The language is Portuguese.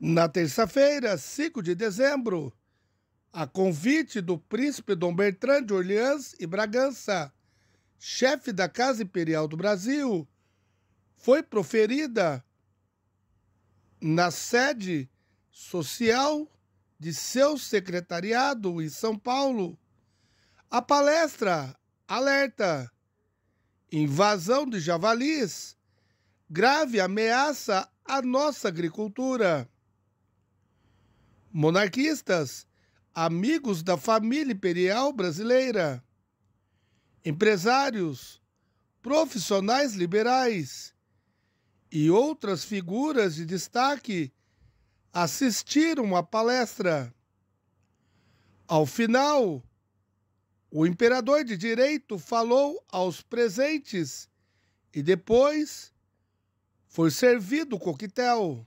Na terça-feira, 5 de dezembro, a convite do príncipe Dom Bertrand de Orleans e Bragança, chefe da Casa Imperial do Brasil, foi proferida na sede social de seu secretariado em São Paulo. A palestra alerta: invasão de javalis, grave ameaça à nossa agricultura monarquistas, amigos da família imperial brasileira, empresários, profissionais liberais e outras figuras de destaque assistiram à palestra. Ao final, o imperador de direito falou aos presentes e depois foi servido o coquetel.